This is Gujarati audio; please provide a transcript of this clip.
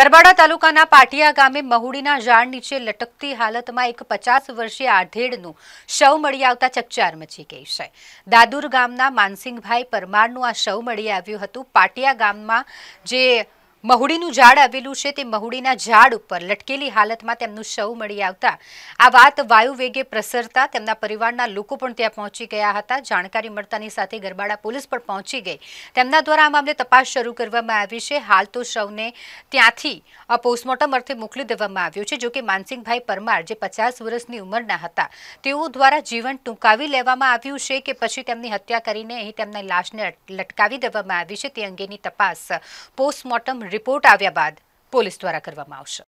ગરબાડા તાલુકાના પાટિયા ગામે મહુડીના ઝાડ નીચે લટકતી હાલતમાં એક પચાસ વર્ષીય આધેડનું શવ મળી આવતા ચકચાર મચી ગઈ છે દાદુર ગામના માનસિંહભાઈ પરમારનું આ શવ મળી આવ્યું હતું પાટિયા ગામમાં જે મહુડીનું ઝાડ આવેલું છે તે મહુડીના ઝાડ ઉપર લટકેલી હાલતમાં તેમનું શવ મળી આવતા આ વાત વાયુ વેગે પ્રસરતા તેમના પરિવારના લોકો પણ ત્યાં પહોંચી ગયા હતા જાણકારી મળતાની સાથે ગરબાડા પોલીસ પણ પહોંચી ગઈ તેમના દ્વારા આ મામલે તપાસ શરૂ કરવામાં આવી છે હાલ તો શવને ત્યાંથી પોસ્ટમોર્ટમ અર્થે મોકલી દેવામાં આવ્યું છે જોકે માનસિંહભાઈ પરમાર જે પચાસ વર્ષની ઉંમરના હતા તેઓ દ્વારા જીવન ટૂંકાવી લેવામાં આવ્યું છે કે પછી તેમની હત્યા કરીને અહીં તેમના લાશને લટકાવી દેવામાં આવી છે તે અંગેની તપાસ પોસ્ટમોર્ટમ રિપોર્ટ આવ્યા બાદ પોલીસ દ્વારા કરવામાં આવશે